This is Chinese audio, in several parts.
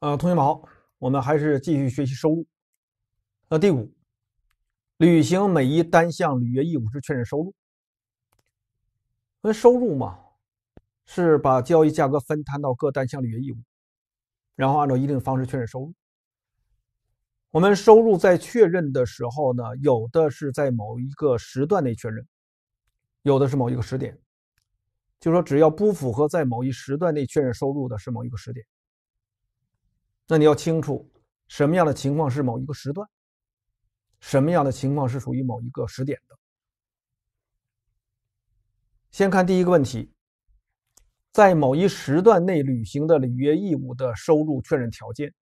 呃，同学们好，我们还是继续学习收入。那第五，履行每一单项履约义务时确认收入。那收入嘛，是把交易价格分摊到各单项履约义务，然后按照一定方式确认收入。我们收入在确认的时候呢，有的是在某一个时段内确认，有的是某一个时点。就说只要不符合在某一时段内确认收入的，是某一个时点。那你要清楚什么样的情况是某一个时段，什么样的情况是属于某一个时点的。先看第一个问题，在某一时段内履行的履约义务的收入确认条件，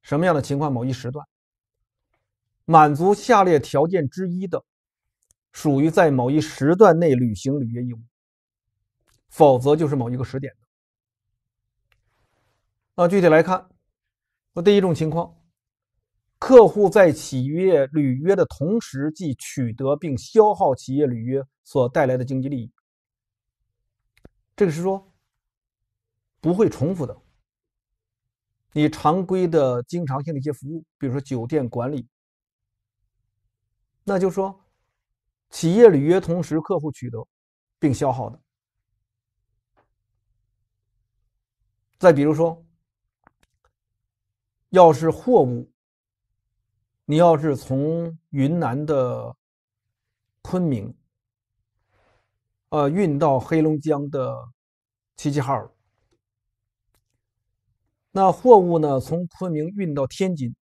什么样的情况某一时段满足下列条件之一的，属于在某一时段内履行履约义务，否则就是某一个时点的。那具体来看。那第一种情况，客户在企业履约的同时，既取得并消耗企业履约所带来的经济利益。这个是说不会重复的。你常规的经常性的一些服务，比如说酒店管理，那就说企业履约同时，客户取得并消耗的。再比如说。要是货物，你要是从云南的昆明，呃，运到黑龙江的齐齐哈尔，那货物呢从昆明运到天津，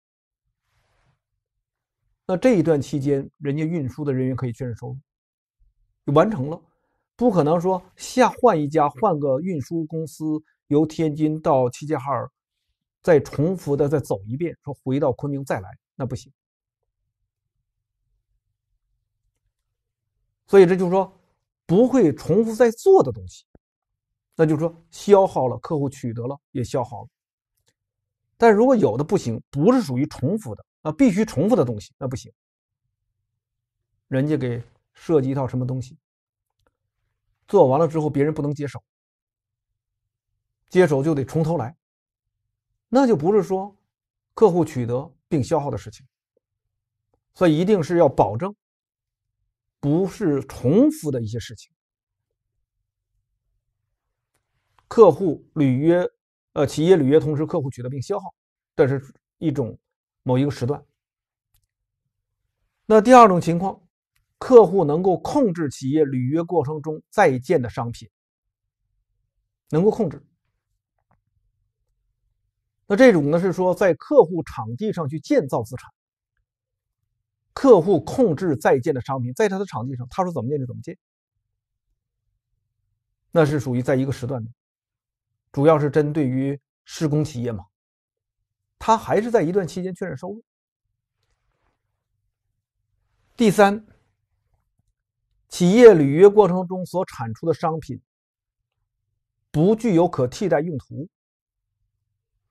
那这一段期间，人家运输的人员可以确认收入，就完成了，不可能说下换一家换个运输公司，由天津到齐齐哈尔。再重复的再走一遍，说回到昆明再来，那不行。所以这就是说，不会重复再做的东西，那就是说消耗了客户，取得了也消耗了。但如果有的不行，不是属于重复的啊，必须重复的东西，那不行。人家给设计一套什么东西，做完了之后别人不能接手，接手就得从头来。那就不是说客户取得并消耗的事情，所以一定是要保证不是重复的一些事情。客户履约，呃，企业履约同时客户取得并消耗，这是一种某一个时段。那第二种情况，客户能够控制企业履约过程中在建的商品，能够控制。那这种呢是说在客户场地上去建造资产，客户控制在建的商品，在他的场地上，他说怎么建就怎么建，那是属于在一个时段内，主要是针对于施工企业嘛，他还是在一段期间确认收入。第三，企业履约过程中所产出的商品不具有可替代用途。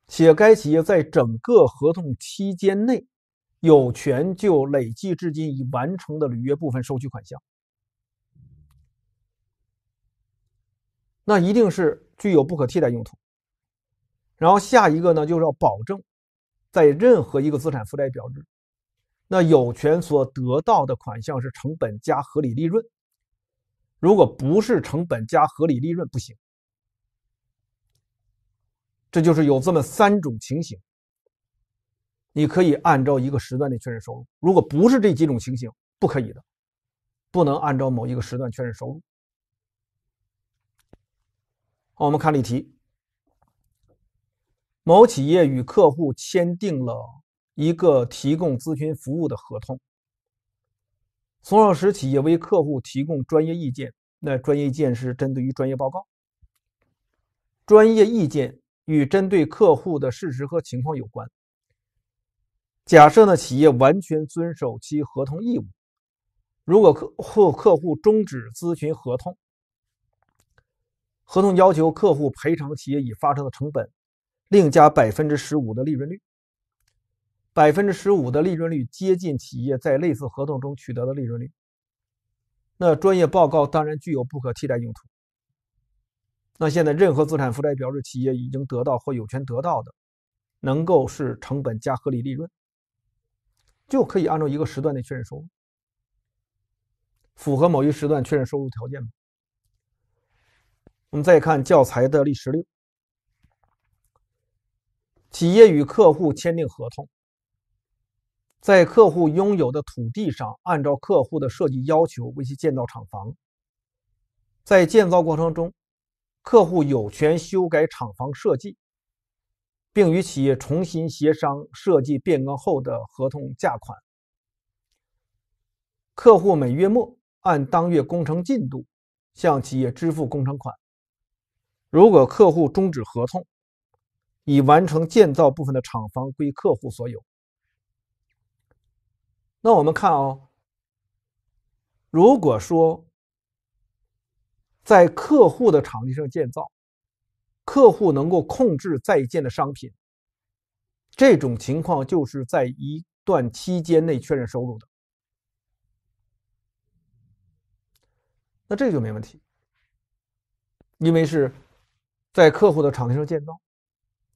且该企业在整个合同期间内，有权就累计至今已完成的履约部分收取款项。那一定是具有不可替代用途。然后下一个呢，就是要保证在任何一个资产负债表日，那有权所得到的款项是成本加合理利润。如果不是成本加合理利润，不行。这就是有这么三种情形，你可以按照一个时段内确认收入。如果不是这几种情形，不可以的，不能按照某一个时段确认收入。好，我们看例题。某企业与客户签订了一个提供咨询服务的合同，从而使企业为客户提供专业意见。那专业意见是针对于专业报告，专业意见。与针对客户的事实和情况有关。假设呢，企业完全遵守其合同义务，如果客户客户终止咨询合同，合同要求客户赔偿企业已发生的成本，另加百分之十五的利润率。百分之十五的利润率接近企业在类似合同中取得的利润率。那专业报告当然具有不可替代用途。那现在，任何资产负债表示企业已经得到或有权得到的，能够是成本加合理利润，就可以按照一个时段内确认收入，符合某一时段确认收入条件吗？我们再看教材的例十，企业与客户签订合同，在客户拥有的土地上，按照客户的设计要求为其建造厂房，在建造过程中。客户有权修改厂房设计，并与企业重新协商设计变更后的合同价款。客户每月末按当月工程进度向企业支付工程款。如果客户终止合同，已完成建造部分的厂房归客户所有。那我们看啊，如果说。在客户的场地上建造，客户能够控制在建的商品。这种情况就是在一段期间内确认收入的，那这就没问题，因为是在客户的场地上建造，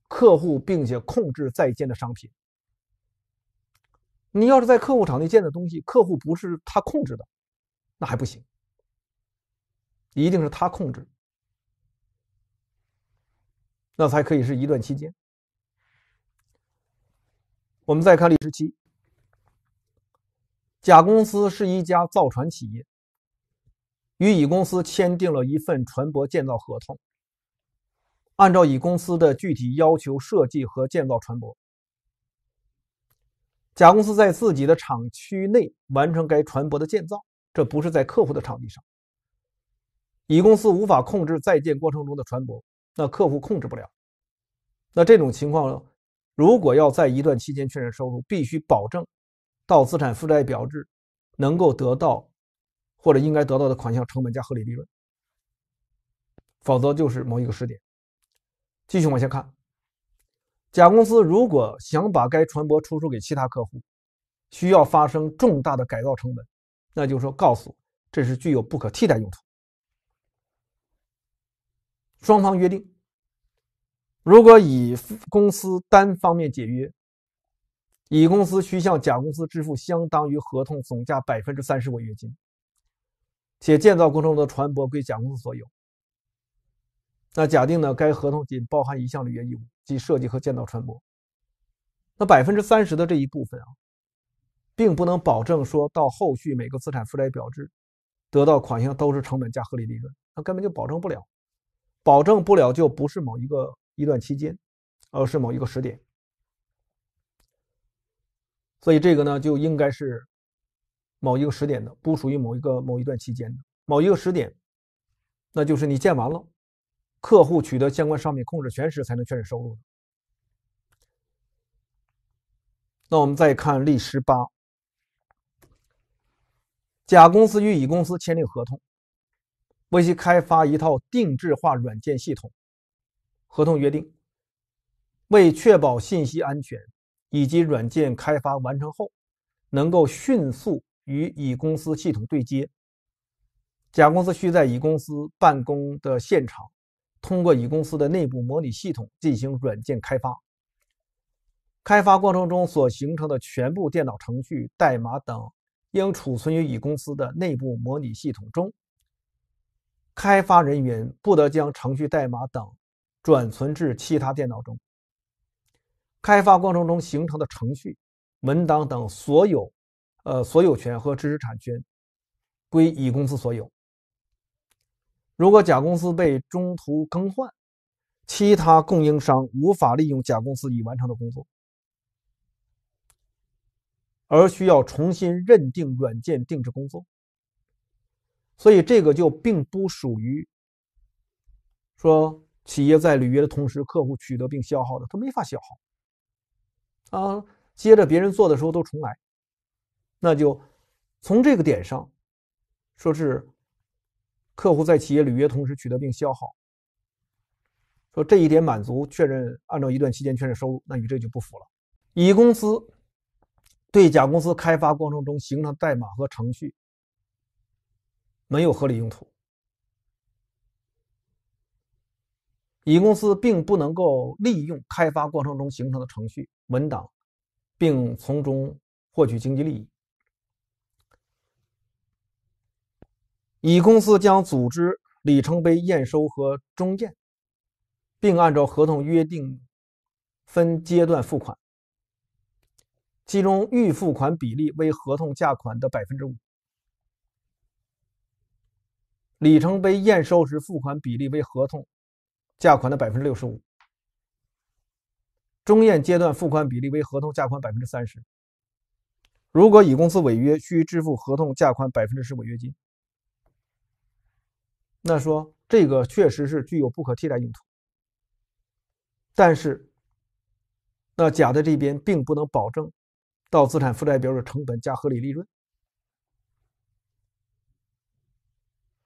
客户并且控制在建的商品。你要是在客户场地建的东西，客户不是他控制的，那还不行。一定是他控制，那才可以是一段期间。我们再看例十期，甲公司是一家造船企业，与乙公司签订了一份船舶建造合同，按照乙公司的具体要求设计和建造船舶。甲公司在自己的厂区内完成该船舶的建造，这不是在客户的场地上。乙公司无法控制在建过程中的船舶，那客户控制不了。那这种情况，如果要在一段期间确认收入，必须保证到资产负债表制能够得到或者应该得到的款项成本加合理利润，否则就是某一个时点。继续往下看，甲公司如果想把该船舶出售给其他客户，需要发生重大的改造成本，那就说告诉这是具有不可替代用途。双方约定，如果乙公司单方面解约，乙公司需向甲公司支付相当于合同总价百分之三十违约金，且建造过程中的船舶归甲公司所有。那假定呢？该合同仅包含一项履约义务，即设计和建造船舶。那百分之三十的这一部分啊，并不能保证说到后续每个资产负债表日得到款项都是成本加合理利润，那根本就保证不了。保证不了就不是某一个一段期间，而是某一个时点。所以这个呢，就应该是某一个时点的，不属于某一个某一段期间的某一个时点。那就是你建完了，客户取得相关商品控制权时，才能确认收入。那我们再看例十八，甲公司与乙公司签订合同。为其开发一套定制化软件系统，合同约定，为确保信息安全以及软件开发完成后能够迅速与乙公司系统对接，甲公司需在乙公司办公的现场，通过乙公司的内部模拟系统进行软件开发。开发过程中所形成的全部电脑程序代码等，应储存于乙公司的内部模拟系统中。开发人员不得将程序代码等转存至其他电脑中。开发过程中形成的程序、文档等所有，呃，所有权和知识产权归乙公司所有。如果甲公司被中途更换，其他供应商无法利用甲公司已完成的工作，而需要重新认定软件定制工作。所以这个就并不属于说企业在履约的同时，客户取得并消耗的，它没法消耗啊。接着别人做的时候都重来，那就从这个点上说是客户在企业履约同时取得并消耗，说这一点满足确认按照一段期间确认收入，那与这就不符了。乙公司对甲公司开发过程中形成代码和程序。没有合理用途，乙公司并不能够利用开发过程中形成的程序文档，并从中获取经济利益。乙公司将组织里程碑验收和中验，并按照合同约定分阶段付款，其中预付款比例为合同价款的百分之五。里程碑验收时付款比例为合同价款的百分之六十五，中验阶段付款比例为合同价款百分之三十。如果乙公司违约，需支付合同价款百分之十违约金。那说这个确实是具有不可替代用途，但是那甲的这边并不能保证到资产负债表的成本加合理利润。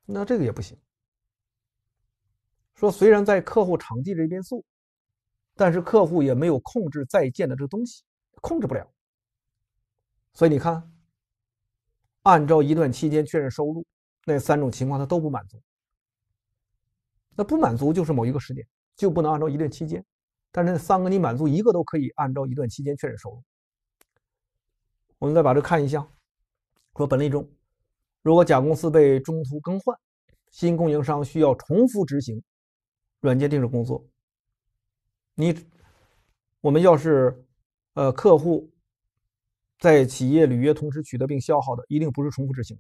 那这个也不行。说虽然在客户场地这边做，但是客户也没有控制在建的这东西，控制不了。所以你看，按照一段期间确认收入，那三种情况他都不满足。那不满足就是某一个时点，就不能按照一段期间。但是三个你满足一个都可以按照一段期间确认收入。我们再把这看一下，说本例中。如果甲公司被中途更换，新供应商需要重复执行软件定制工作。你，我们要是，呃，客户在企业履约同时取得并消耗的，一定不是重复执行。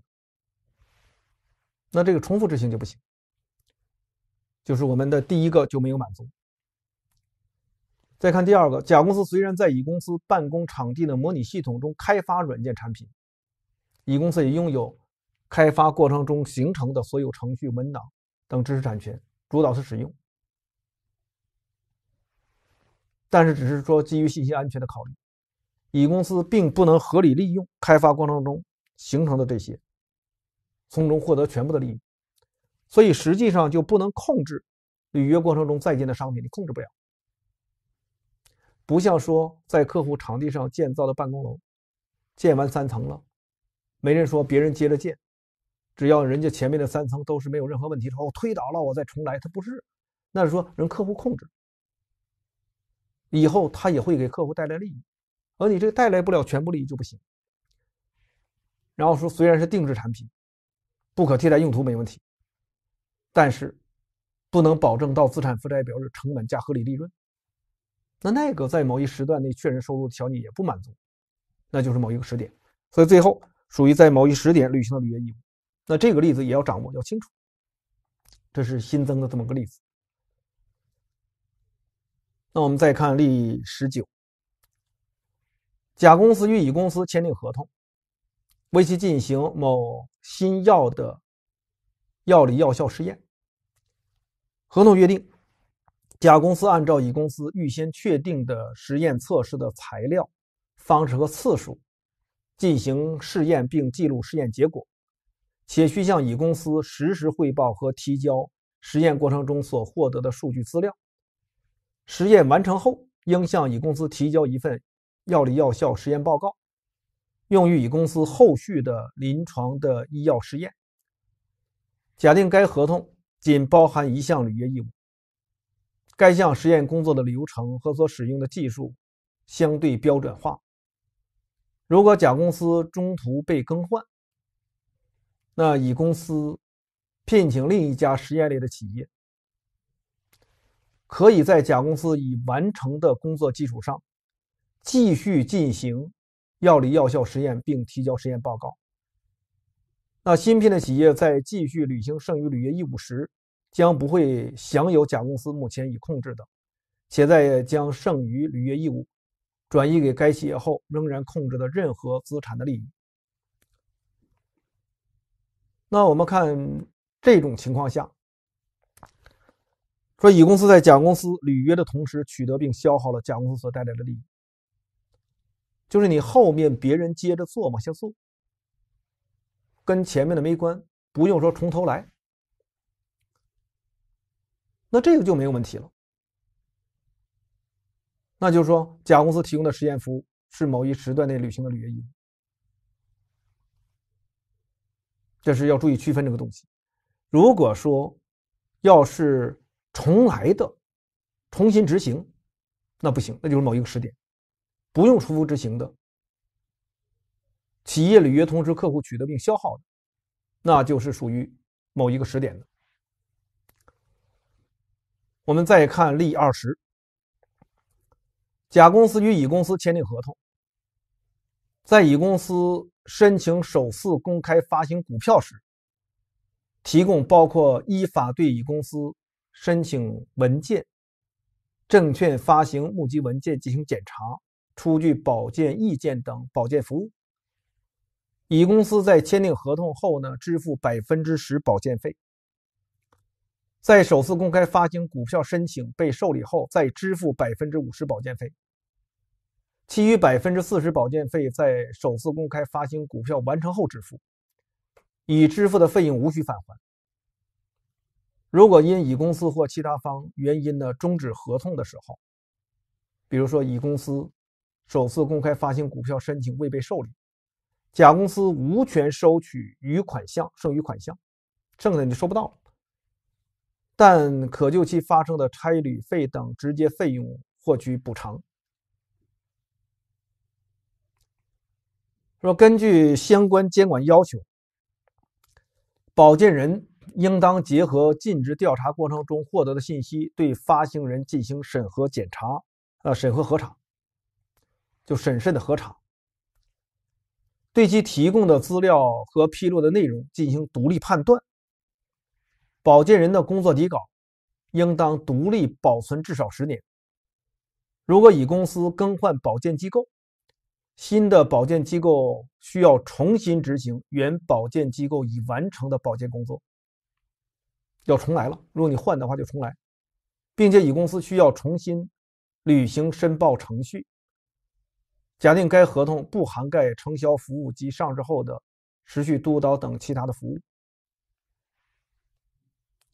那这个重复执行就不行，就是我们的第一个就没有满足。再看第二个，甲公司虽然在乙公司办公场地的模拟系统中开发软件产品，乙公司也拥有。开发过程中形成的所有程序文档等知识产权，主导是使用，但是只是说基于信息安全的考虑，乙公司并不能合理利用开发过程中形成的这些，从中获得全部的利益，所以实际上就不能控制履约过程中在建的商品，你控制不了，不像说在客户场地上建造的办公楼，建完三层了，没人说别人接着建。只要人家前面的三层都是没有任何问题的话，我推倒了我再重来，他不是，那是说人客户控制，以后他也会给客户带来利益，而你这带来不了全部利益就不行。然后说虽然是定制产品，不可替代用途没问题，但是不能保证到资产负债表日成本加合理利润，那那个在某一时段内确认收入的条件也不满足，那就是某一个时点，所以最后属于在某一时点履行的履约义务。那这个例子也要掌握，要清楚。这是新增的这么个例子。那我们再看例十九：甲公司与乙公司签订合同，为其进行某新药的药理药效试验。合同约定，甲公司按照乙公司预先确定的实验测试的材料、方式和次数进行试验，并记录试验结果。且需向乙公司实时汇报和提交实验过程中所获得的数据资料。实验完成后，应向乙公司提交一份药理药效实验报告，用于乙公司后续的临床的医药试验。假定该合同仅包含一项履约义务，该项实验工作的流程和所使用的技术相对标准化。如果甲公司中途被更换，那乙公司聘请另一家实验类的企业，可以在甲公司已完成的工作基础上，继续进行药理药效实验，并提交实验报告。那新聘的企业在继续履行剩余履约义务时，将不会享有甲公司目前已控制的，且在将剩余履约义务转移给该企业后仍然控制的任何资产的利益。那我们看这种情况下，说乙公司在甲公司履约的同时，取得并消耗了甲公司所带来的利益，就是你后面别人接着做嘛，先做，跟前面的没关，不用说从头来，那这个就没有问题了。那就是说，甲公司提供的实验服务是某一时段内履行的履约义务。这是要注意区分这个东西。如果说要是重来的、重新执行，那不行，那就是某一个时点，不用重复执行的。企业履约通知客户取得并消耗的，那就是属于某一个时点的。我们再看例二十，甲公司与乙公司签订合同。在乙公司申请首次公开发行股票时，提供包括依法对乙公司申请文件、证券发行募集文件进行检查、出具保荐意见等保荐服务。乙公司在签订合同后呢，支付百分之十保荐费；在首次公开发行股票申请被受理后，再支付百分之五十保荐费。其余百分之四十保荐费在首次公开发行股票完成后支付，已支付的费用无需返还。如果因乙公司或其他方原因的终止合同的时候，比如说乙公司首次公开发行股票申请未被受理，甲公司无权收取余款项、剩余款项，剩下的你收不到了。但可就其发生的差旅费等直接费用获取补偿。说，根据相关监管要求，保荐人应当结合尽职调查过程中获得的信息，对发行人进行审核检查，啊，审核核查，就审慎的核查，对其提供的资料和披露的内容进行独立判断。保荐人的工作底稿应当独立保存至少十年。如果乙公司更换保荐机构。新的保荐机构需要重新执行原保荐机构已完成的保荐工作，要重来了。如果你换的话，就重来，并且乙公司需要重新履行申报程序。假定该合同不涵盖承销服务及上市后的持续督导等其他的服务，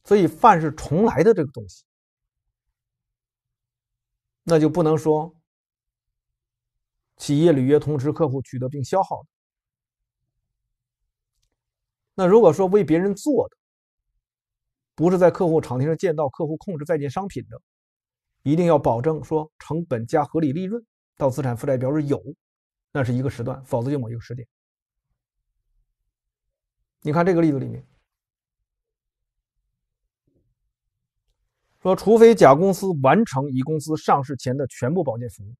所以范是重来的这个东西，那就不能说。企业履约同时，客户取得并消耗的。那如果说为别人做的，不是在客户场地上见到客户控制在建商品的，一定要保证说成本加合理利润到资产负债表是有，那是一个时段，否则就某一个时点。你看这个例子里面，说除非甲公司完成乙公司上市前的全部保荐服务。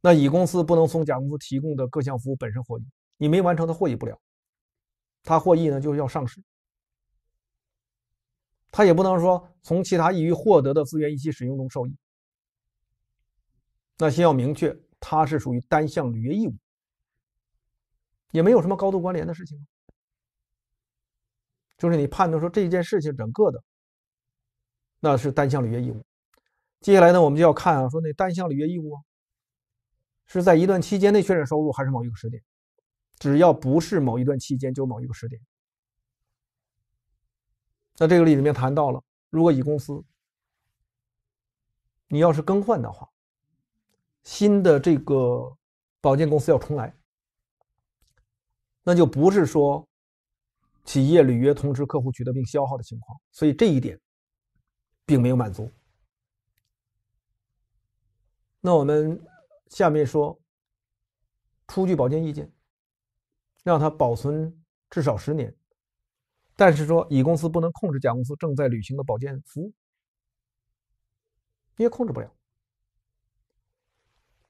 那乙公司不能从甲公司提供的各项服务本身获益，你没完成，他获益不了。他获益呢，就是要上市。他也不能说从其他易于获得的资源一起使用中受益。那先要明确，它是属于单项履约义务，也没有什么高度关联的事情。就是你判断说这件事情整个的，那是单项履约义务。接下来呢，我们就要看啊，说那单项履约义务。是在一段期间内确认收入，还是某一个时点？只要不是某一段期间，就某一个时点。那这个例子里面谈到了，如果乙公司，你要是更换的话，新的这个保健公司要重来，那就不是说企业履约通知客户取得并消耗的情况，所以这一点并没有满足。那我们。下面说，出具保荐意见，让他保存至少十年，但是说乙公司不能控制甲公司正在履行的保荐服务，因为控制不了。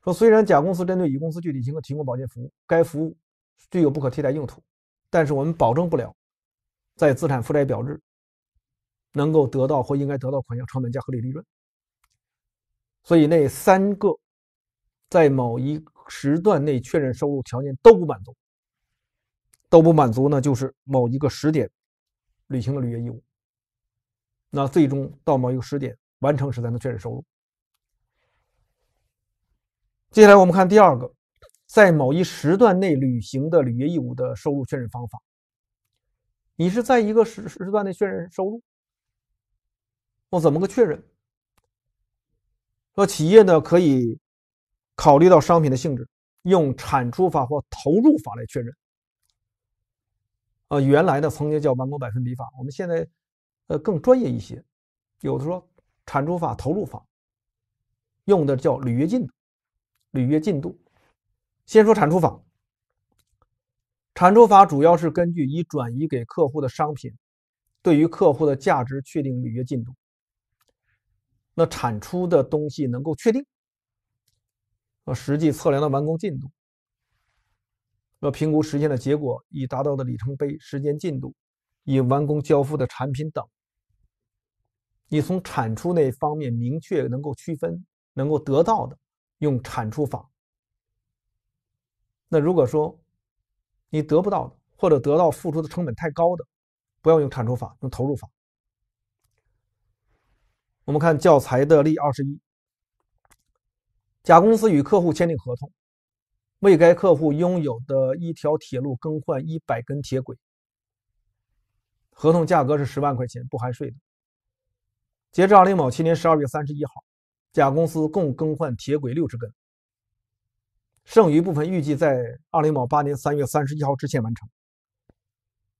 说虽然甲公司针对乙公司具体情况提供保荐服务，该服务具有不可替代用途，但是我们保证不了在资产负债表日能够得到或应该得到款项成本加合理利润，所以那三个。在某一时段内确认收入条件都不满足，都不满足呢，就是某一个时点履行了履约义务，那最终到某一个时点完成时才能确认收入。接下来我们看第二个，在某一时段内履行的履约义务的收入确认方法。你是在一个时时段内确认收入，我怎么个确认？说企业呢可以。考虑到商品的性质，用产出法或投入法来确认。呃，原来的曾经叫完工百分比法，我们现在呃更专业一些，有的说产出法、投入法，用的叫履约进度。履约进度，先说产出法。产出法主要是根据已转移给客户的商品对于客户的价值确定履约进度。那产出的东西能够确定。和实际测量的完工进度，要评估实现的结果、已达到的里程碑、时间进度、已完工交付的产品等。你从产出那方面明确能够区分、能够得到的，用产出法。那如果说你得不到的，或者得到付出的成本太高的，不要用产出法，用投入法。我们看教材的例二十一。甲公司与客户签订合同，为该客户拥有的一条铁路更换一百根铁轨，合同价格是十万块钱，不含税的。截至二零一七年十二月三十一号，甲公司共更换铁轨六十根，剩余部分预计在二零一八年三月三十一号之前完成。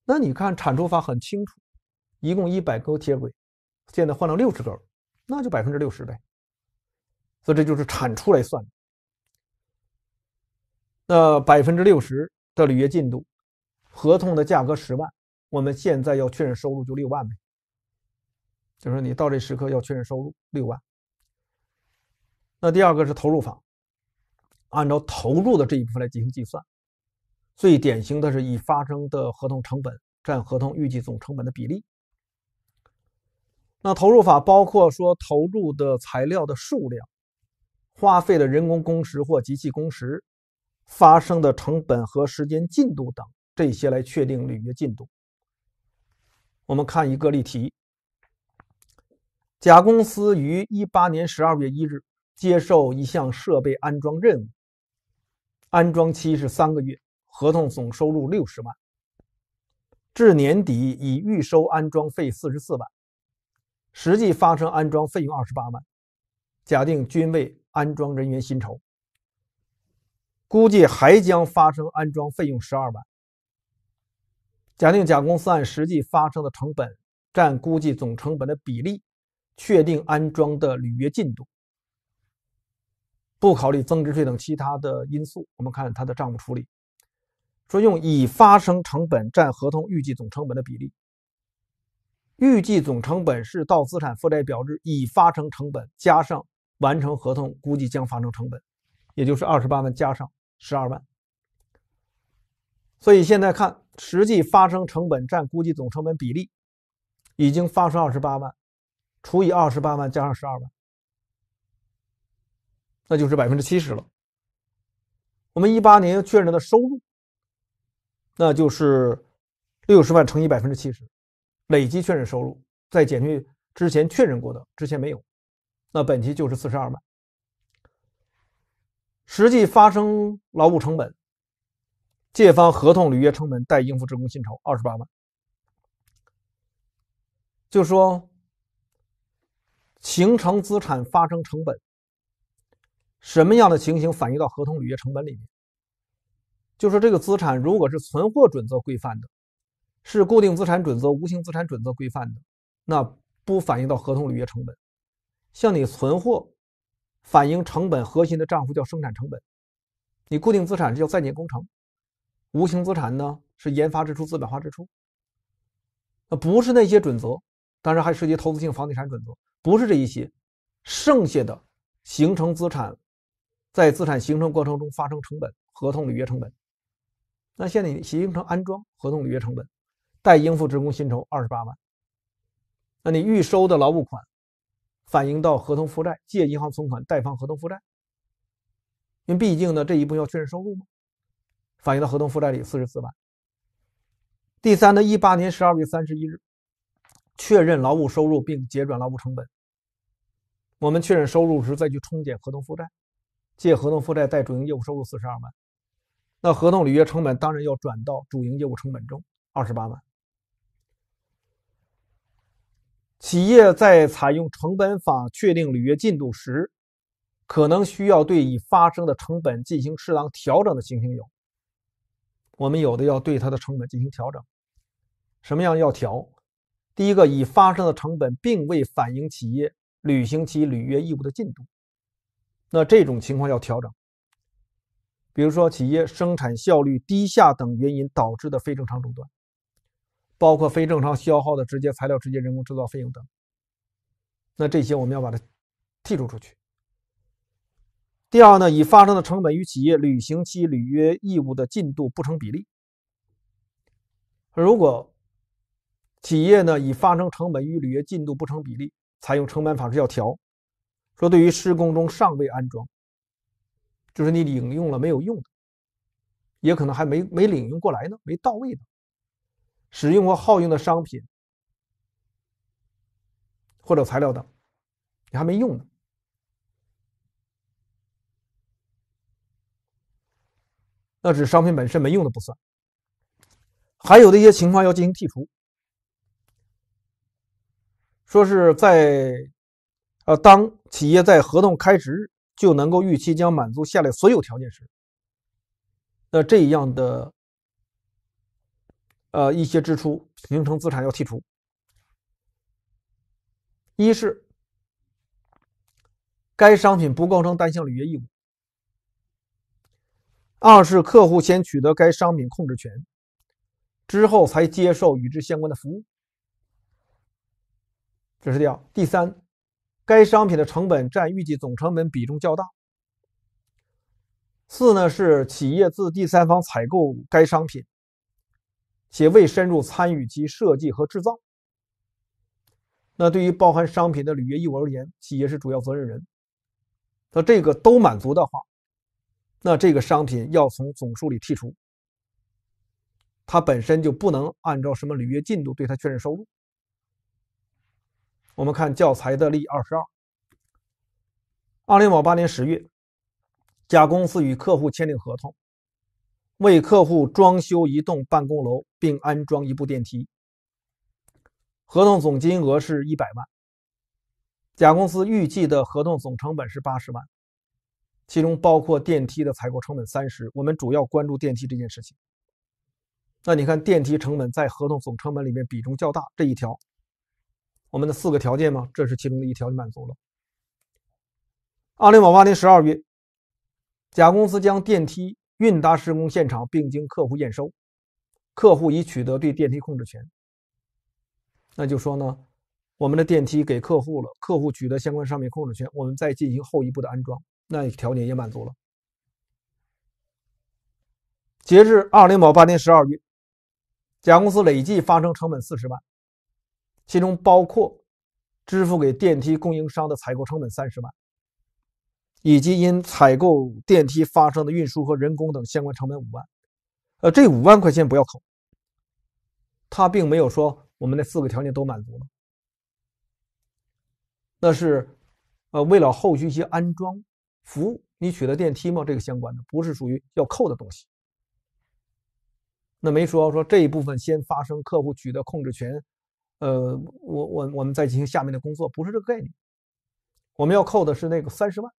那你看，产出法很清楚，一共一百根铁轨，现在换了六十根，那就百分之六十呗。所以这就是产出来算的。那百分之六十的履约进度，合同的价格十万，我们现在要确认收入就六万呗。就是你到这时刻要确认收入六万。那第二个是投入法，按照投入的这一部分来进行计算。最典型的是已发生的合同成本占合同预计总成本的比例。那投入法包括说投入的材料的数量。花费的人工工时或机器工时，发生的成本和时间进度等这些来确定履约进度。我们看一个例题：甲公司于一八年十二月一日接受一项设备安装任务，安装期是三个月，合同总收入六十万。至年底已预收安装费四十四万，实际发生安装费用二十八万，假定均为。安装人员薪酬估计还将发生安装费用十二万。假定甲公司按实际发生的成本占估计总成本的比例确定安装的履约进度，不考虑增值税等其他的因素。我们看它的账务处理，说用已发生成本占合同预计总成本的比例。预计总成本是到资产负债表日已发生成本加上。完成合同估计将发生成本，也就是二十八万加上十二万，所以现在看实际发生成本占估计总成本比例，已经发生二十八万，除以二十八万加上十二万，那就是百分之七十了。我们一八年确认的收入，那就是六十万乘以百分之七十，累计确认收入再减去之前确认过的，之前没有。那本期就是四十二万，实际发生劳务成本，借方合同履约成本，带应付职工薪酬二十八万。就说形成资产发生成本，什么样的情形反映到合同履约成本里面？就说这个资产如果是存货准则规范的，是固定资产准则、无形资产准则规范的，那不反映到合同履约成本。向你存货反映成本核心的账户叫生产成本，你固定资产是叫在建工程，无形资产呢是研发支出、资本化支出。那不是那些准则，当然还涉及投资性房地产准则，不是这一些。剩下的形成资产，在资产形成过程中发生成本、合同履约成本。那像你形成安装合同履约成本，待应付职工薪酬二十八万，那你预收的劳务款。反映到合同负债，借银行存款，贷方合同负债。因为毕竟呢，这一步要确认收入嘛，反映到合同负债里四十四万。第三呢，一八年十二月三十一日，确认劳务收入并结转劳务成本。我们确认收入时，再去冲减合同负债，借合同负债，贷主营业务收入四十二万。那合同履约成本当然要转到主营业务成本中二十八万。企业在采用成本法确定履约进度时，可能需要对已发生的成本进行适当调整的情形有：我们有的要对它的成本进行调整，什么样要调？第一个，已发生的成本并未反映企业履行其履约义务的进度，那这种情况要调整。比如说，企业生产效率低下等原因导致的非正常中断。包括非正常消耗的直接材料、直接人工、制造费用等，那这些我们要把它剔除出去。第二呢，已发生的成本与企业履行其履约义务的进度不成比例。如果企业呢，已发生成本与履约进度不成比例，采用成本法是要调。说对于施工中尚未安装，就是你领用了没有用的，也可能还没没领用过来呢，没到位呢，使用和耗用的商品或者材料等，你还没用呢，那是商品本身没用的不算。还有的一些情况要进行剔除，说是在，呃，当企业在合同开始日就能够预期将满足下列所有条件时，那这样的。呃，一些支出形成资产要剔除。一是该商品不构成单项履约义务。二是客户先取得该商品控制权，之后才接受与之相关的服务。这是第二。第三，该商品的成本占预计总成本比重较大。四呢是企业自第三方采购该商品。且未深入参与其设计和制造，那对于包含商品的履约义务而言，企业是主要责任人。那这个都满足的话，那这个商品要从总数里剔除，它本身就不能按照什么履约进度对它确认收入。我们看教材的例二十二，二零一八年十月，甲公司与客户签订合同，为客户装修一栋办公楼。并安装一部电梯，合同总金额是一百万。甲公司预计的合同总成本是八十万，其中包括电梯的采购成本三十。我们主要关注电梯这件事情。那你看，电梯成本在合同总成本里面比重较大，这一条，我们的四个条件嘛，这是其中的一条，就满足了。二零一八年十二月，甲公司将电梯运达施工现场，并经客户验收。客户已取得对电梯控制权，那就说呢，我们的电梯给客户了，客户取得相关商品控制权，我们再进行后一步的安装，那条件也满足了。截至二零二八年十二月，甲公司累计发生成本四十万，其中包括支付给电梯供应商的采购成本三十万，以及因采购电梯发生的运输和人工等相关成本五万。呃，这五万块钱不要扣。他并没有说我们那四个条件都满足了，那是呃为了后续一些安装服务，你取得电梯吗？这个相关的不是属于要扣的东西。那没说说这一部分先发生客户取得控制权，呃，我我我们再进行下面的工作，不是这个概念。我们要扣的是那个三十万。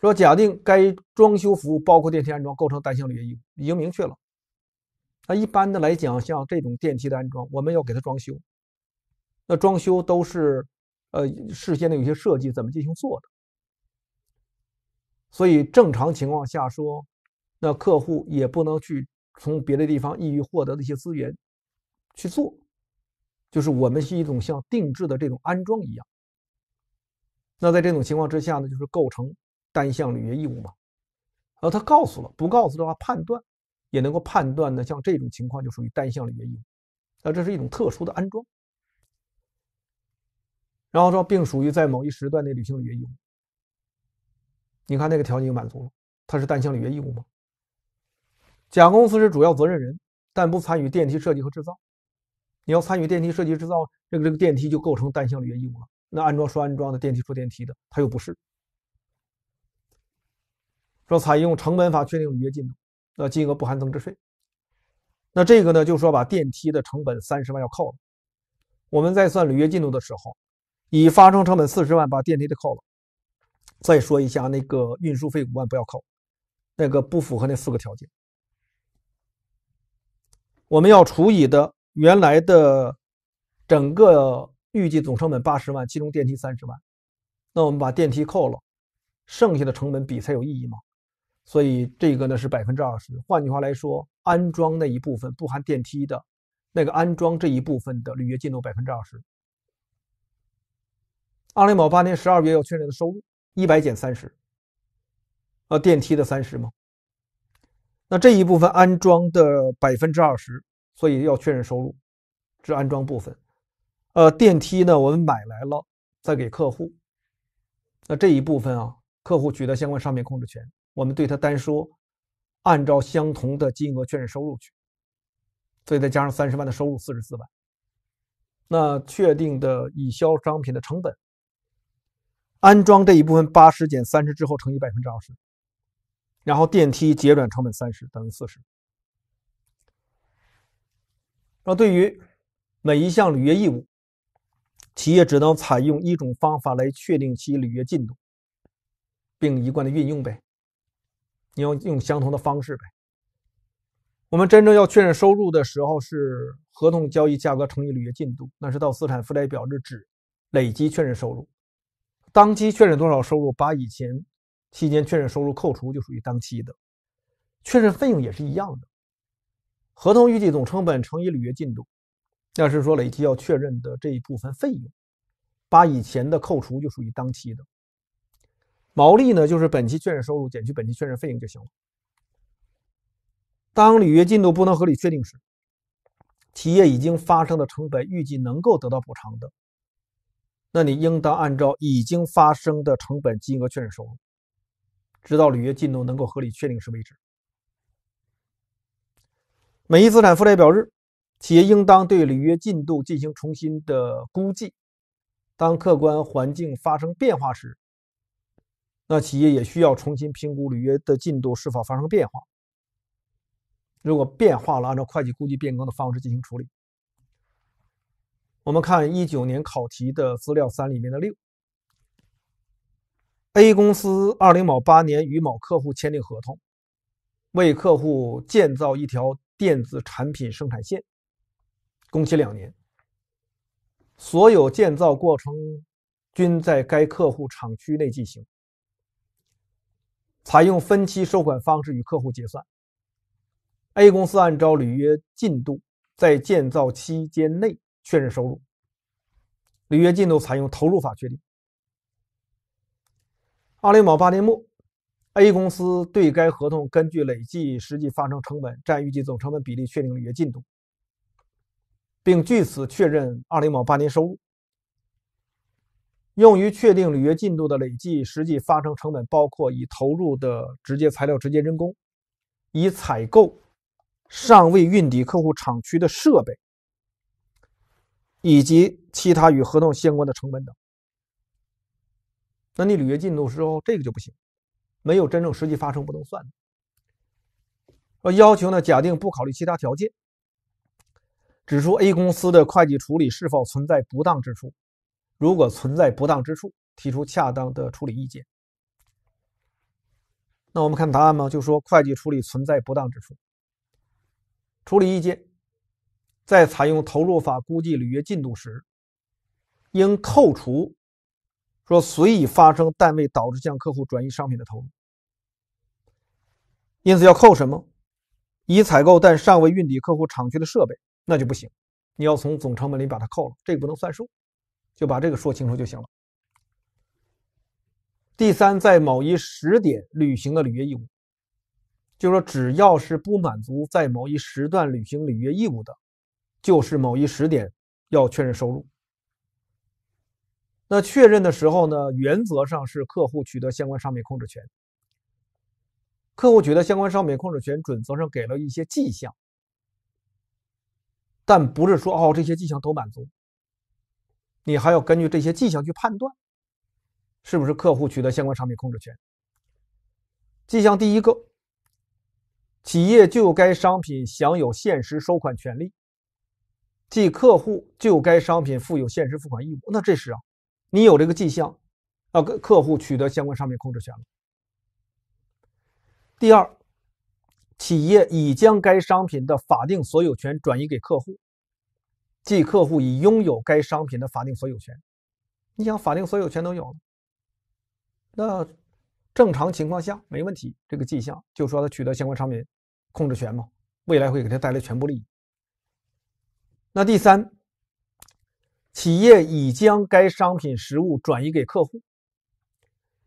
说假定该装修服务包括电梯安装构成单项履约义务，已经明确了。那一般的来讲，像这种电梯的安装，我们要给它装修。那装修都是，呃，事先的有些设计，怎么进行做的。所以正常情况下说，那客户也不能去从别的地方易于获得的一些资源去做，就是我们是一种像定制的这种安装一样。那在这种情况之下呢，就是构成单项履约义务嘛。然后他告诉了，不告诉的话判断。也能够判断呢，像这种情况就属于单向的义务，那这是一种特殊的安装。然后说，并属于在某一时段内履行履约义务。你看那个条件满足了，它是单向履约义务吗？甲公司是主要责任人，但不参与电梯设计和制造。你要参与电梯设计制造，这个这个电梯就构成单向履约义务了。那安装说安装的电梯说电梯的，他又不是。说采用成本法确定履约进度。那金额不含增值税。那这个呢，就是说把电梯的成本三十万要扣了。我们在算履约进度的时候，以发生成本四十万，把电梯的扣了。再说一下那个运输费五万不要扣，那个不符合那四个条件。我们要除以的原来的整个预计总成本八十万，其中电梯三十万。那我们把电梯扣了，剩下的成本比才有意义吗？所以这个呢是百分之二十，换句话来说，安装那一部分不含电梯的，那个安装这一部分的履约进度百分之二十。阿零某八年十二月要确认的收入一百减三十，呃，电梯的三十吗？那这一部分安装的百分之二十，所以要确认收入，是安装部分。呃，电梯呢我们买来了，再给客户，那这一部分啊，客户取得相关商品控制权。我们对它单说，按照相同的金额确认收入去，所以再加上三十万的收入，四十四万。那确定的已销商品的成本，安装这一部分八十减三十之后乘以百分之二十，然后电梯结转成本三十等于四十。那对于每一项履约义务，企业只能采用一种方法来确定其履约进度，并一贯的运用呗。你要用相同的方式呗。我们真正要确认收入的时候是合同交易价格乘以履约进度，那是到资产负债表日止累计确认收入。当期确认多少收入，把以前期间确认收入扣除，就属于当期的。确认费用也是一样的，合同预计总成本乘以履约进度，要是说累计要确认的这一部分费用，把以前的扣除就属于当期的。毛利呢，就是本期确认收入减去本期确认费用就行了。当履约进度不能合理确定时，企业已经发生的成本预计能够得到补偿的，那你应当按照已经发生的成本金额确认收入，直到履约进度能够合理确定时为止。每一资产负债表日，企业应当对履约进度进行重新的估计。当客观环境发生变化时，那企业也需要重新评估履约的进度是否发生变化。如果变化了，按照会计估计变更的方式进行处理。我们看一九年考题的资料三里面的六。A 公司二零某八年与某客户签订合同，为客户建造一条电子产品生产线，工期两年，所有建造过程均在该客户厂区内进行。采用分期收款方式与客户结算。A 公司按照履约进度在建造期间内确认收入，履约进度采用投入法确定。二零某八年末，A 公司对该合同根据累计实际发生成本占预计总成本比例确定履约进度，并据此确认二零某八年收入。用于确定履约进度的累计实际发生成本，包括已投入的直接材料、直接人工、已采购尚未运抵客户厂区的设备以及其他与合同相关的成本等。那你履约进度时候这个就不行，没有真正实际发生不能算。要求呢，假定不考虑其他条件，指出 A 公司的会计处理是否存在不当之处。如果存在不当之处，提出恰当的处理意见。那我们看答案吗？就说会计处理存在不当之处，处理意见在采用投入法估计履约进度时，应扣除说随意发生但未导致向客户转移商品的投入。因此要扣什么？已采购但尚未运抵客户厂区的设备，那就不行。你要从总成本里把它扣了，这个不能算数。就把这个说清楚就行了。第三，在某一时点履行的履约义务，就是说，只要是不满足在某一时段履行履约义务的，就是某一时点要确认收入。那确认的时候呢，原则上是客户取得相关商品控制权。客户取得相关商品控制权准则上给了一些迹象，但不是说哦这些迹象都满足。你还要根据这些迹象去判断，是不是客户取得相关商品控制权。迹象第一个，企业就该商品享有限时收款权利，即客户就该商品负有限时付款义务。那这是啊，你有这个迹象，啊，跟客户取得相关商品控制权了。第二，企业已将该商品的法定所有权转移给客户。即客户已拥有该商品的法定所有权，你想法定所有权都有，了，那正常情况下没问题。这个迹象就说他取得相关商品控制权嘛，未来会给他带来全部利益。那第三，企业已将该商品实物转移给客户，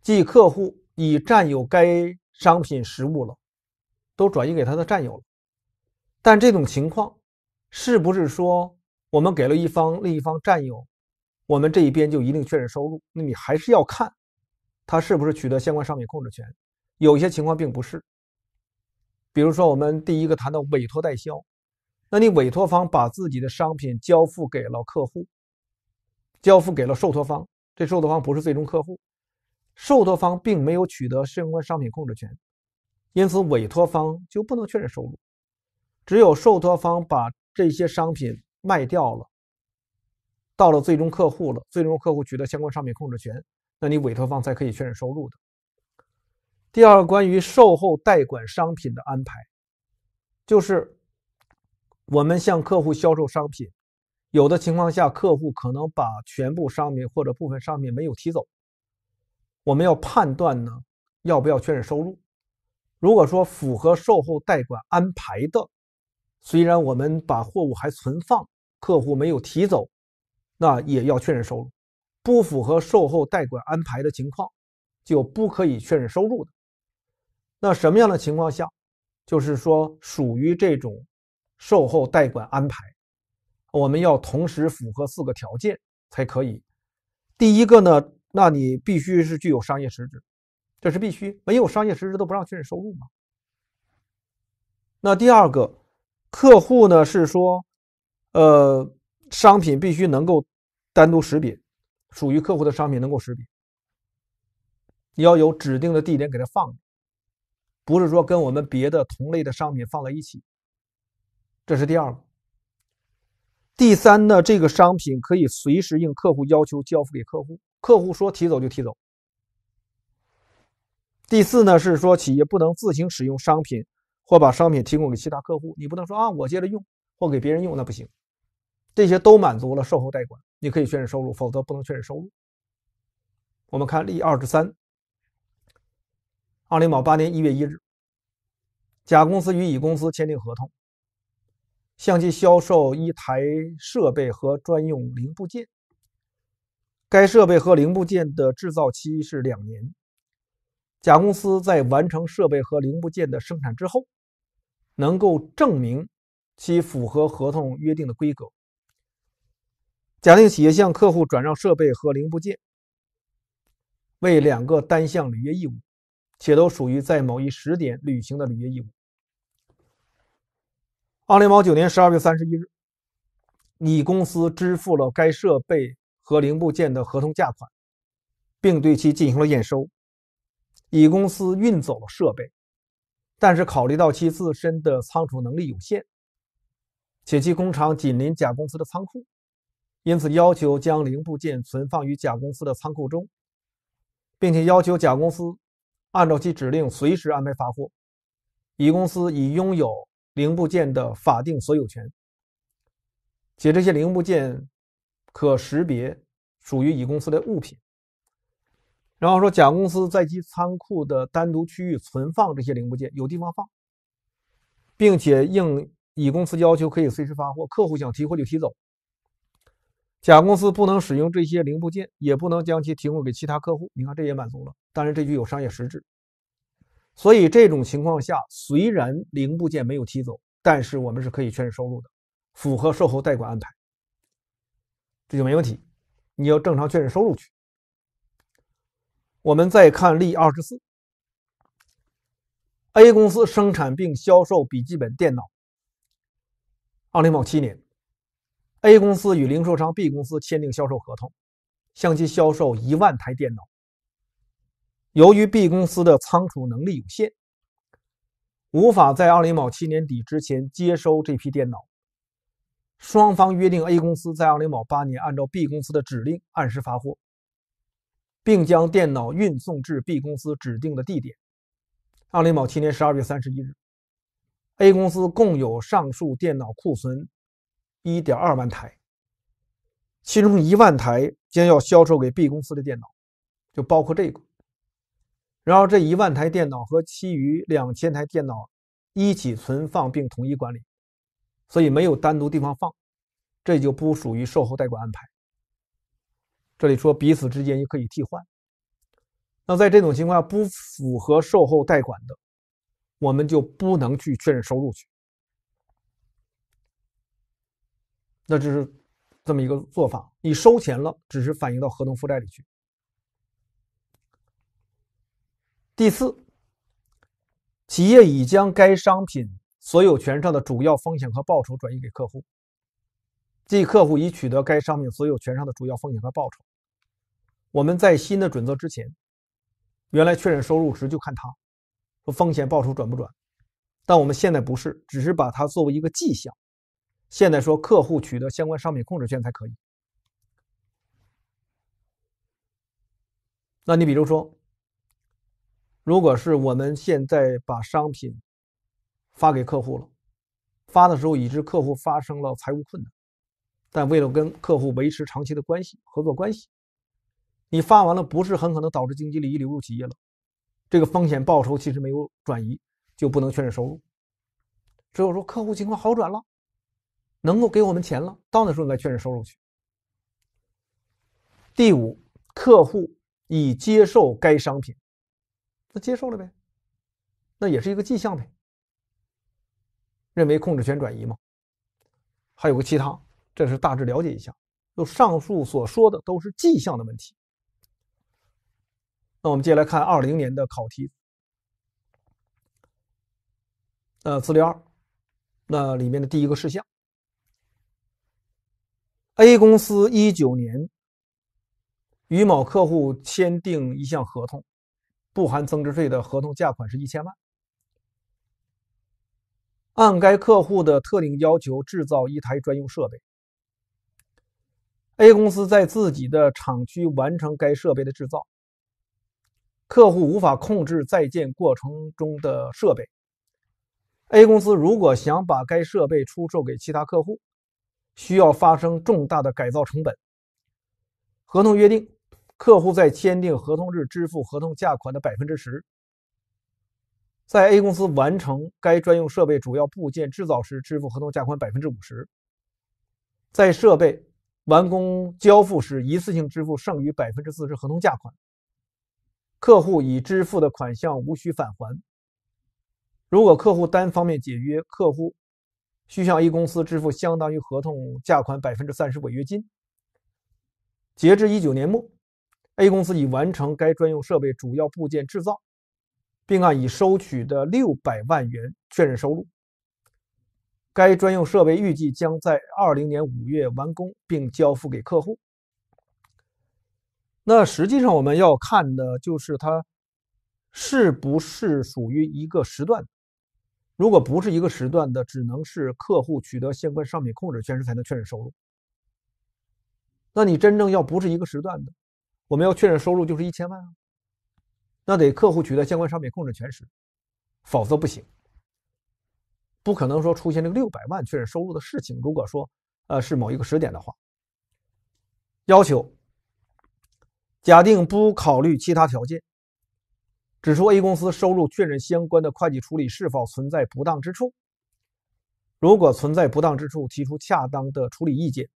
即客户已占有该商品实物了，都转移给他的占有了。但这种情况是不是说？我们给了一方，另一方占有，我们这一边就一定确认收入？那你还是要看他是不是取得相关商品控制权。有些情况并不是，比如说我们第一个谈到委托代销，那你委托方把自己的商品交付给了客户，交付给了受托方，这受托方不是最终客户，受托方并没有取得相关商品控制权，因此委托方就不能确认收入，只有受托方把这些商品。卖掉了，到了最终客户了，最终客户取得相关商品控制权，那你委托方才可以确认收入的。第二，关于售后代管商品的安排，就是我们向客户销售商品，有的情况下客户可能把全部商品或者部分商品没有提走，我们要判断呢要不要确认收入。如果说符合售后代管安排的，虽然我们把货物还存放，客户没有提走，那也要确认收入；不符合售后代管安排的情况，就不可以确认收入的。那什么样的情况下，就是说属于这种售后代管安排，我们要同时符合四个条件才可以。第一个呢，那你必须是具有商业实质，这是必须，没有商业实质都不让确认收入吗？那第二个，客户呢是说。呃，商品必须能够单独识别，属于客户的商品能够识别。你要有指定的地点给它放，不是说跟我们别的同类的商品放在一起。这是第二个。第三呢，这个商品可以随时应客户要求交付给客户，客户说提走就提走。第四呢，是说企业不能自行使用商品或把商品提供给其他客户，你不能说啊，我接着用。或给别人用那不行，这些都满足了售后代管，你可以确认收入，否则不能确认收入。我们看例二十三，二零一八年一月一日，甲公司与乙公司签订合同，向其销售一台设备和专用零部件。该设备和零部件的制造期是两年。甲公司在完成设备和零部件的生产之后，能够证明。其符合合同约定的规格。假定企业向客户转让设备和零部件为两个单项履约义务，且都属于在某一时点履行的履约义务。二零幺九年十二月三十一日，乙公司支付了该设备和零部件的合同价款，并对其进行了验收。乙公司运走了设备，但是考虑到其自身的仓储能力有限。且其工厂紧邻甲公司的仓库，因此要求将零部件存放于甲公司的仓库中，并且要求甲公司按照其指令随时安排发货。乙公司已拥有零部件的法定所有权，且这些零部件可识别属于乙公司的物品。然后说，甲公司在其仓库的单独区域存放这些零部件，有地方放，并且应。乙公司要求可以随时发货，客户想提货就提走。甲公司不能使用这些零部件，也不能将其提供给其他客户。你看，这也满足了。当然，这句有商业实质。所以这种情况下，虽然零部件没有提走，但是我们是可以确认收入的，符合售后代管安排，这就没问题。你要正常确认收入去。我们再看例二十四，A 公司生产并销售笔记本电脑。二零某七年，A 公司与零售商 B 公司签订销售合同，向其销售一万台电脑。由于 B 公司的仓储能力有限，无法在二零某七年底之前接收这批电脑。双方约定，A 公司在二零某八年按照 B 公司的指令按时发货，并将电脑运送至 B 公司指定的地点。二零某七年十二月三十一日。A 公司共有上述电脑库存一点二万台，其中一万台将要销售给 B 公司的电脑，就包括这个。然后这一万台电脑和其余两千台电脑一起存放并统一管理，所以没有单独地方放，这就不属于售后代管安排。这里说彼此之间也可以替换，那在这种情况下不符合售后代管的。我们就不能去确认收入去，那这是这么一个做法。你收钱了，只是反映到合同负债里去。第四，企业已将该商品所有权上的主要风险和报酬转移给客户，即客户已取得该商品所有权上的主要风险和报酬。我们在新的准则之前，原来确认收入时就看它。风险报酬转不转？但我们现在不是，只是把它作为一个迹象。现在说客户取得相关商品控制权才可以。那你比如说，如果是我们现在把商品发给客户了，发的时候已知客户发生了财务困难，但为了跟客户维持长期的关系、合作关系，你发完了，不是很可能导致经济利益流入企业了？这个风险报酬其实没有转移，就不能确认收入。只有说客户情况好转了，能够给我们钱了，到那时候再确认收入去。第五，客户已接受该商品，他接受了呗，那也是一个迹象呗。认为控制权转移吗？还有个其他，这是大致了解一下。就上述所说的都是迹象的问题。那我们接下来看二零年的考题，呃，资料二，那里面的第一个事项，A 公司一九年与某客户签订一项合同，不含增值税的合同价款是一千万，按该客户的特定要求制造一台专用设备，A 公司在自己的厂区完成该设备的制造。客户无法控制在建过程中的设备。A 公司如果想把该设备出售给其他客户，需要发生重大的改造成本。合同约定，客户在签订合同日支付合同价款的百分之十，在 A 公司完成该专用设备主要部件制造时支付合同价款百分之五十，在设备完工交付时一次性支付剩余百分之四十合同价款。客户已支付的款项无需返还。如果客户单方面解约，客户需向 A 公司支付相当于合同价款百分之三十违约金。截至一九年末，A 公司已完成该专用设备主要部件制造，并按已收取的六百万元确认收入。该专用设备预计将在二零年五月完工并交付给客户。那实际上我们要看的就是它是不是属于一个时段，如果不是一个时段的，只能是客户取得相关商品控制权时才能确认收入。那你真正要不是一个时段的，我们要确认收入就是一千万，那得客户取得相关商品控制权时，否则不行，不可能说出现这个六百万确认收入的事情。如果说，呃，是某一个时点的话，要求。假定不考虑其他条件，指出 A 公司收入确认相关的会计处理是否存在不当之处。如果存在不当之处，提出恰当的处理意见。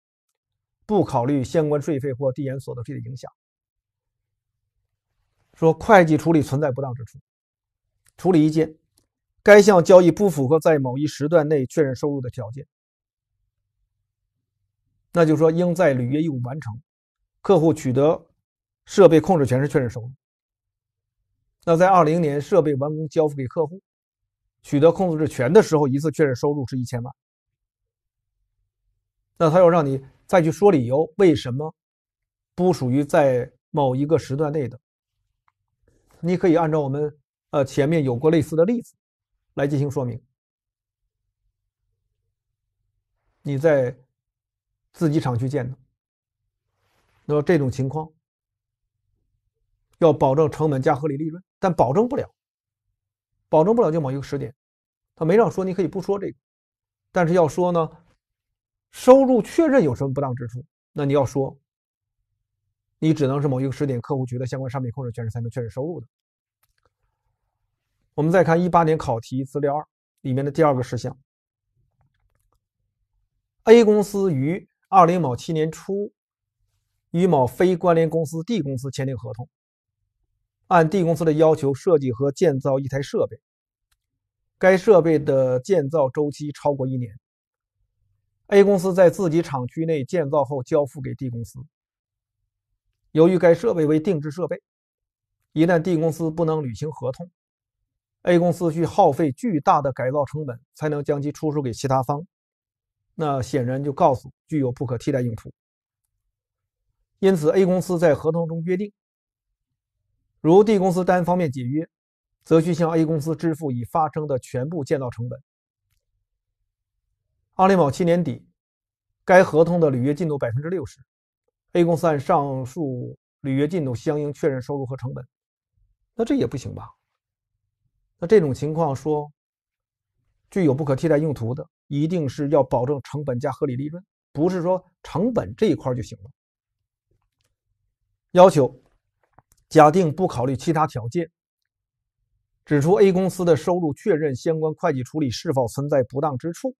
不考虑相关税费或递延所得税的影响。说会计处理存在不当之处，处理意见：该项交易不符合在某一时段内确认收入的条件。那就说应在履约义务完成，客户取得。设备控制权是确认收入。那在二零年设备完工交付给客户，取得控制权的时候，一次确认收入是一千万。那他要让你再去说理由，为什么不属于在某一个时段内的？你可以按照我们呃前面有过类似的例子来进行说明。你在自己厂区建的，那么这种情况。要保证成本加合理利润，但保证不了，保证不了就某一个时点，他没让说你可以不说这个，但是要说呢，收入确认有什么不当之处？那你要说，你只能是某一个时点客户觉得相关商品控制权是才能确认收入的。我们再看一八年考题资料二里面的第二个事项，A 公司于二零某七年初与某非关联公司 D 公司签订合同。按 D 公司的要求设计和建造一台设备，该设备的建造周期超过一年。A 公司在自己厂区内建造后交付给 D 公司。由于该设备为定制设备，一旦 D 公司不能履行合同，A 公司需耗费巨大的改造成本才能将其出售给其他方。那显然就告诉具有不可替代用途。因此，A 公司在合同中约定。如 D 公司单方面解约，则需向 A 公司支付已发生的全部建造成本。案例某七年底，该合同的履约进度百分之六十，A 公司按上述履约进度相应确认收入和成本。那这也不行吧？那这种情况说具有不可替代用途的，一定是要保证成本加合理利润，不是说成本这一块就行了。要求。假定不考虑其他条件，指出 A 公司的收入确认相关会计处理是否存在不当之处。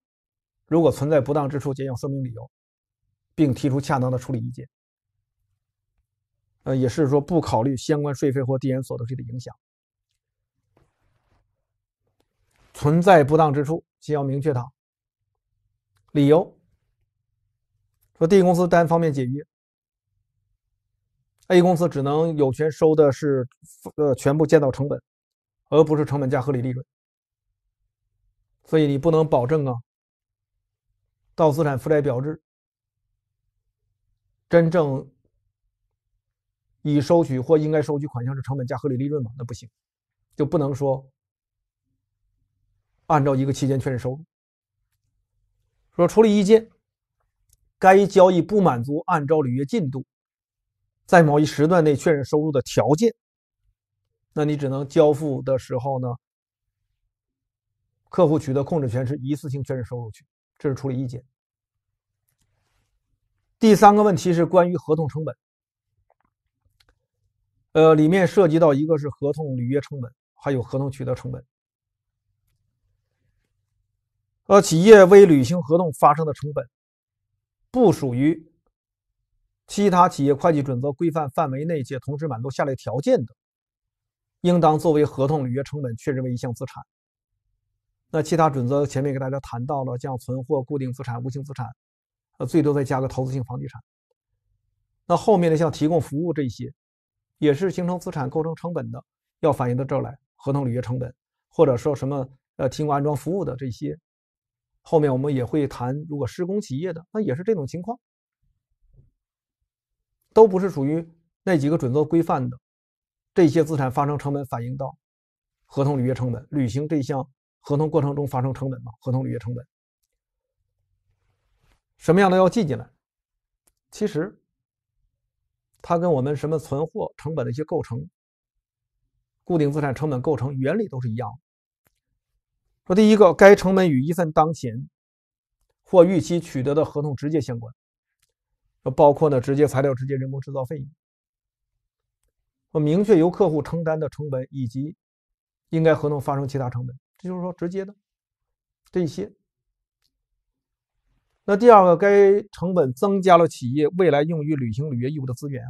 如果存在不当之处，简要说明理由，并提出恰当的处理意见。呃，也是说不考虑相关税费或递延所得税的影响。存在不当之处，需要明确它。理由说 D 公司单方面解约。A 公司只能有权收的是，呃，全部建造成本，而不是成本加合理利润。所以你不能保证啊，到资产负债表日，真正已收取或应该收取款项是成本加合理利润吗？那不行，就不能说按照一个期间确认收入。说处理意见，该交易不满足按照履约进度。在某一时段内确认收入的条件，那你只能交付的时候呢？客户取得控制权时一次性确认收入去，这是处理意见。第三个问题是关于合同成本。呃，里面涉及到一个是合同履约成本，还有合同取得成本。呃，企业未履行合同发生的成本，不属于。其他企业会计准则规范范围内且同时满足下列条件的，应当作为合同履约成本确认为一项资产。那其他准则前面给大家谈到了，像存货、固定资产、无形资产，呃，最多再加个投资性房地产。那后面的像提供服务这些，也是形成资产构成成本的，要反映到这儿来，合同履约成本或者说什么呃提供安装服务的这些，后面我们也会谈，如果施工企业的那也是这种情况。都不是属于那几个准则规范的，这些资产发生成本反映到合同履约成本，履行这项合同过程中发生成本嘛，合同履约成本，什么样的要记进来？其实它跟我们什么存货成本的一些构成、固定资产成本构成原理都是一样。的。说第一个，该成本与一份当前或预期取得的合同直接相关。呃，包括呢，直接材料、直接人工、制造费用，我明确由客户承担的成本，以及应该合同发生其他成本，这就是说直接的这些。那第二个，该成本增加了企业未来用于履行履约义务的资源啊，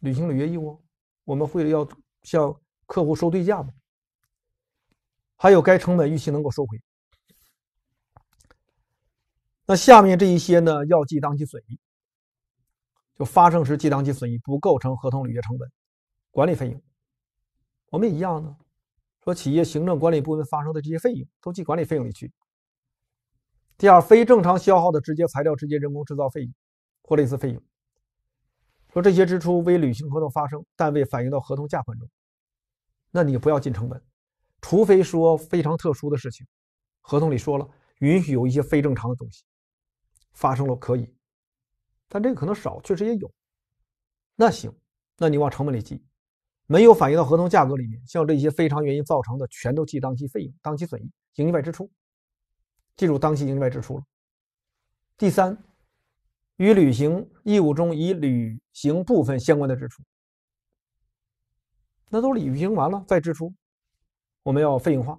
履行履约义务，我们会要向客户收对价吗？还有该成本预期能够收回。那下面这一些呢，要记当期损益，就发生时记当期损益，不构成合同履约成本、管理费用。我们也一样的，说企业行政管理部门发生的这些费用都记管理费用里去。第二，非正常消耗的直接材料、直接人工、制造费用或类似费用，说这些支出未履行合同发生，但未反映到合同价款中，那你不要进成本，除非说非常特殊的事情，合同里说了允许有一些非正常的东西。发生了可以，但这个可能少，确实也有。那行，那你往成本里记，没有反映到合同价格里面，像这些非常原因造成的，全都记当期费用、当期损益、营业外支出。记住，当期营业外支出了。第三，与履行义务中已履行部分相关的支出，那都履行完了再支出，我们要费用化。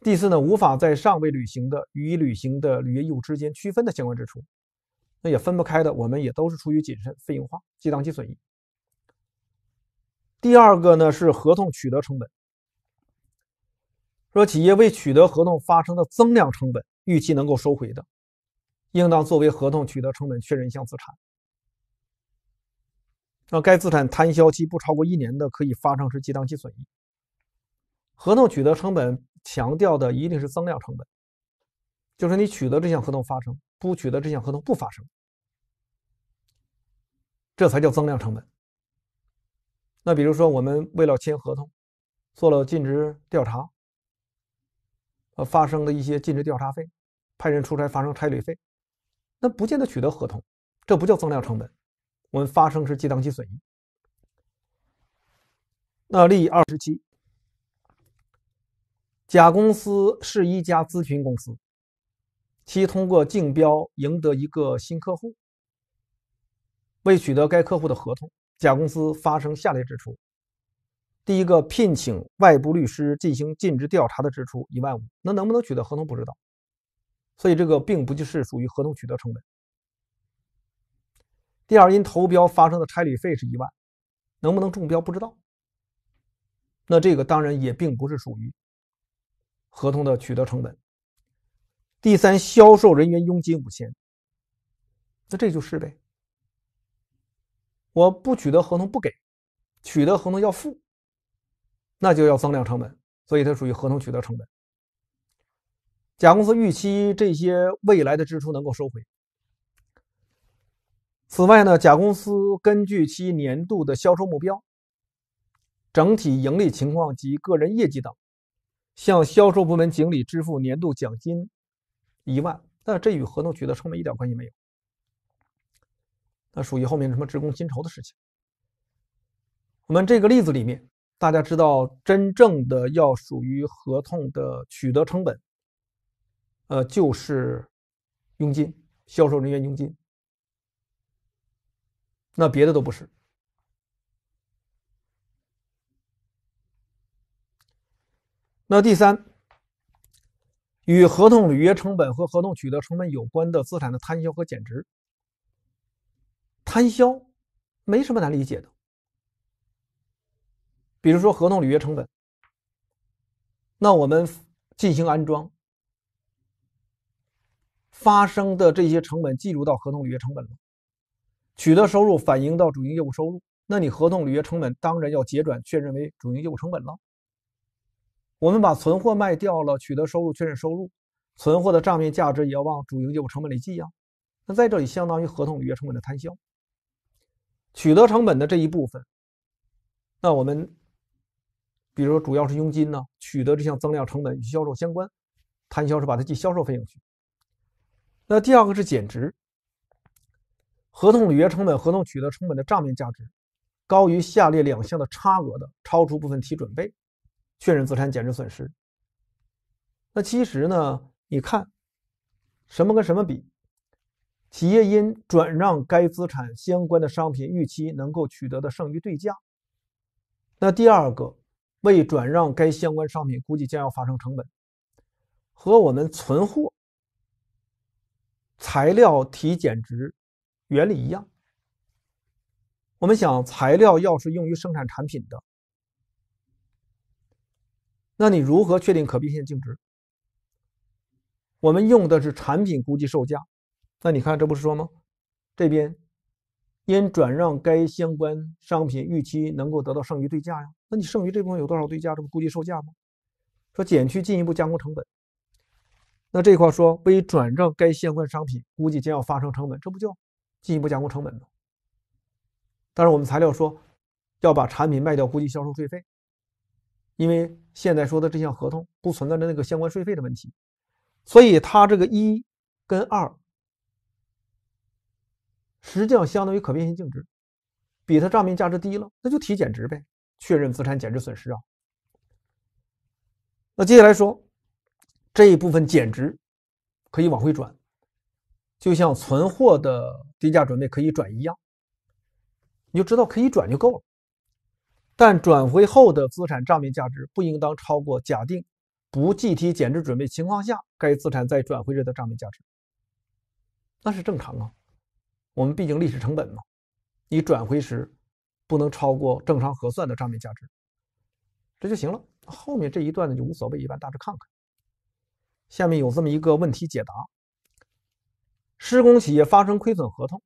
第四呢，无法在尚未履行的与已履行的履约义务之间区分的相关支出，那也分不开的，我们也都是出于谨慎，费用化，计当期损益。第二个呢是合同取得成本，说企业为取得合同发生的增量成本，预期能够收回的，应当作为合同取得成本确认一项资产。那该资产摊销期不超过一年的，可以发生是计当期损益。合同取得成本。强调的一定是增量成本，就是你取得这项合同发生，不取得这项合同不发生，这才叫增量成本。那比如说，我们为了签合同，做了尽职调查，呃，发生了一些尽职调查费，派人出差发生差旅费，那不见得取得合同，这不叫增量成本，我们发生是计当期损益。那例二十七。甲公司是一家咨询公司，其通过竞标赢得一个新客户。为取得该客户的合同，甲公司发生下列支出：第一个，聘请外部律师进行尽职调查的支出一万五。那能不能取得合同不知道，所以这个并不就是属于合同取得成本。第二，因投标发生的差旅费是一万，能不能中标不知道。那这个当然也并不是属于。合同的取得成本。第三，销售人员佣金五千，那这就是呗。我不取得合同不给，取得合同要付，那就要增量成本，所以它属于合同取得成本。甲公司预期这些未来的支出能够收回。此外呢，甲公司根据其年度的销售目标、整体盈利情况及个人业绩等。向销售部门经理支付年度奖金一万，但这与合同取得成本一点关系没有，那属于后面什么职工薪酬的事情。我们这个例子里面，大家知道，真正的要属于合同的取得成本，呃，就是佣金，销售人员佣金，那别的都不是。那第三，与合同履约成本和合同取得成本有关的资产的摊销和减值，摊销没什么难理解的。比如说合同履约成本，那我们进行安装发生的这些成本计入到合同履约成本了，取得收入反映到主营业务收入，那你合同履约成本当然要结转确认为主营业务成本了。我们把存货卖掉了，取得收入，确认收入，存货的账面价值也要往主营业务成本里记呀。那在这里相当于合同履约成本的摊销，取得成本的这一部分。那我们，比如说主要是佣金呢，取得这项增量成本与销售相关，摊销是把它记销售费用去。那第二个是减值，合同履约成本、合同取得成本的账面价值高于下列两项的差额的超出部分提准备。确认资产减值损失。那其实呢，你看，什么跟什么比？企业因转让该资产相关的商品预期能够取得的剩余对价。那第二个，为转让该相关商品估计将要发生成本，和我们存货材料提减值原理一样。我们想，材料要是用于生产产品的。那你如何确定可变现净值？我们用的是产品估计售价。那你看这不是说吗？这边因转让该相关商品预期能够得到剩余对价呀。那你剩余这部分有多少对价？这不估计售价吗？说减去进一步加工成本。那这块说为转让该相关商品估计将要发生成本，这不就进一步加工成本吗？但是我们材料说要把产品卖掉，估计销售税费。因为现在说的这项合同不存在着那个相关税费的问题，所以它这个一跟二实际上相当于可变性净值，比它账面价值低了，那就提减值呗，确认资产减值损失啊。那接下来说这一部分减值可以往回转，就像存货的低价准备可以转一样，你就知道可以转就够了。但转回后的资产账面价值不应当超过假定不计提减值准备情况下该资产在转回日的账面价值。那是正常啊，我们毕竟历史成本嘛，你转回时不能超过正常核算的账面价值，这就行了。后面这一段呢就无所谓，一般大致看看。下面有这么一个问题解答：施工企业发生亏损合同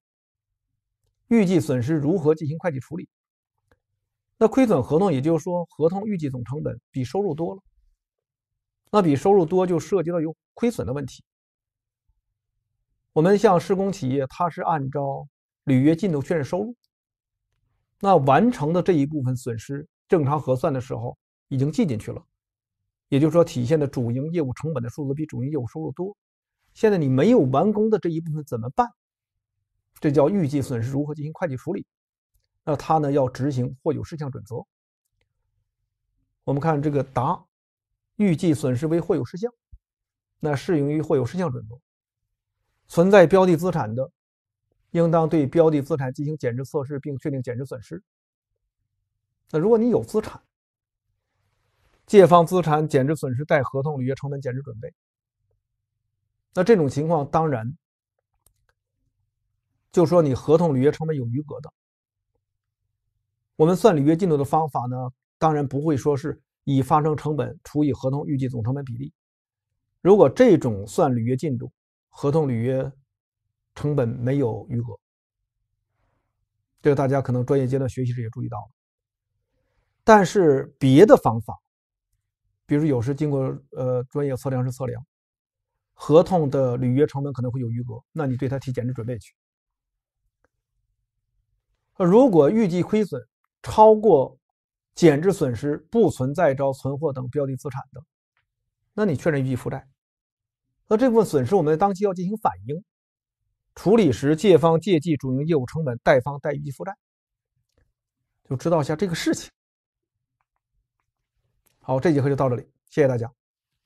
预计损失如何进行会计处理？那亏损合同，也就是说，合同预计总成本比收入多了，那比收入多就涉及到有亏损的问题。我们像施工企业，它是按照履约进度确认收入，那完成的这一部分损失，正常核算的时候已经记进去了，也就是说，体现的主营业务成本的数字比主营业务收入多。现在你没有完工的这一部分怎么办？这叫预计损失如何进行会计处理？那他呢要执行或有事项准则。我们看这个答，预计损失为或有事项，那适用于或有事项准则。存在标的资产的，应当对标的资产进行减值测试并确定减值损失。那如果你有资产，借方资产减值损失待合同履约成本减值准备。那这种情况当然就说你合同履约成本有余额的。我们算履约进度的方法呢，当然不会说是以发生成本除以合同预计总成本比例。如果这种算履约进度，合同履约成本没有余额，这个大家可能专业阶段学习时也注意到了。但是别的方法，比如有时经过呃专业测量师测量，合同的履约成本可能会有余额，那你对它提减值准备去。如果预计亏损，超过减值损失不存在招存货等标的资产的，那你确认预计负债，那这部分损失我们当期要进行反应，处理时借方借记主营业务成本，贷方贷预计负债，就知道一下这个事情。好，这节课就到这里，谢谢大家。